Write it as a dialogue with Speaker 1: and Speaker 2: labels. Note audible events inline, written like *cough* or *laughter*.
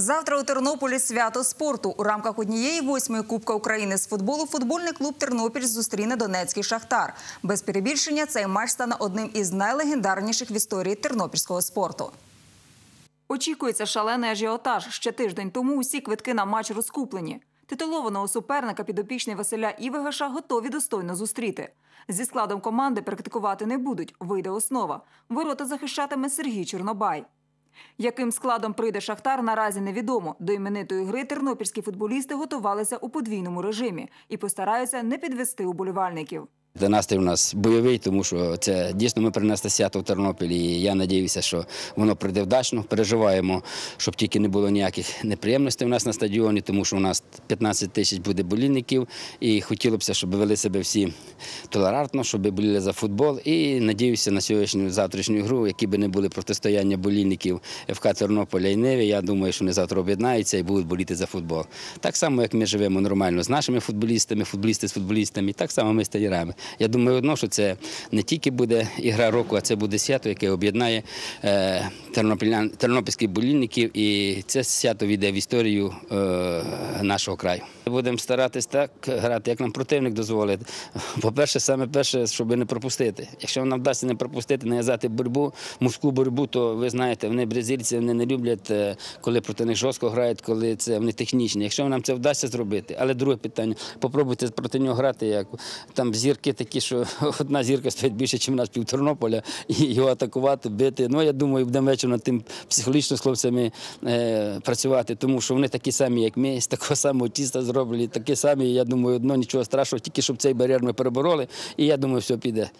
Speaker 1: Завтра у Тернополі свято спорту. У рамках однієї восьмої Кубка України з футболу футбольний клуб Тернопіль зустріне Донецький шахтар. Без перебільшення цей матч стане одним із найлегендарніших в історії тернопільського спорту. Очікується шалений ажіотаж. Ще тиждень тому усі квитки на матч розкуплені. Титулованого суперника підопічний Василя Івегеша готові достойно зустріти. Зі складом команди практикувати не будуть. Вийде основа. Ворота захищатиме Сергій Чорнобай яким складом прийде Шахтар, наразі невідомо. До іменитої гри тернопільські футболісти готувалися у подвійному режимі і постараються не підвести уболівальників.
Speaker 2: До настрій у нас бойовий, тому що це дійсно ми принесли свято в Тернопіль, і Я сподіваюся, що воно прийде вдачно. Переживаємо, щоб тільки не було ніяких неприємностей у нас на стадіоні, тому що у нас 15 тисяч буде болільників, і хотілося б, щоб вели себе всі толерантно, щоб боліли за футбол. І надіюся на сьогоднішню завтрашню гру, які би не були протистояння болільників ФК Тернополя і Неві. Я думаю, що вони завтра об'єднаються і будуть боліти за футбол. Так само, як ми живемо нормально з нашими футболістами, футболісти з футболістами, так само ми з тенірами. Я думаю, одно, що це не тільки буде ігра року, а це буде свято, яке об'єднає е, тернопільських болільників, і це свято війде в історію е, нашого краю. Будемо старатись так грати, як нам противник дозволить. По-перше, саме перше, щоб не пропустити. Якщо нам вдасться не пропустити, нав'язати боротьбу, мужську боротьбу, то ви знаєте, вони бразильці вони не люблять, е, коли проти них жорстко грають, коли це вони технічні. Якщо нам це вдасться зробити, але друге питання попробуйте проти нього грати, як там зірки зірки такі, що *laughs* одна зірка стоїть більше, ніж наш пів Тернополя, і його атакувати, бити. Ну я думаю, будемо вечір над тим психологічно з хлопцями е, працювати, тому що вони такі самі, як ми, з такого самого тіста зроблені, такі самі. Я думаю, одно нічого страшного, тільки щоб цей бар'єр ми перебороли, і я думаю, все піде.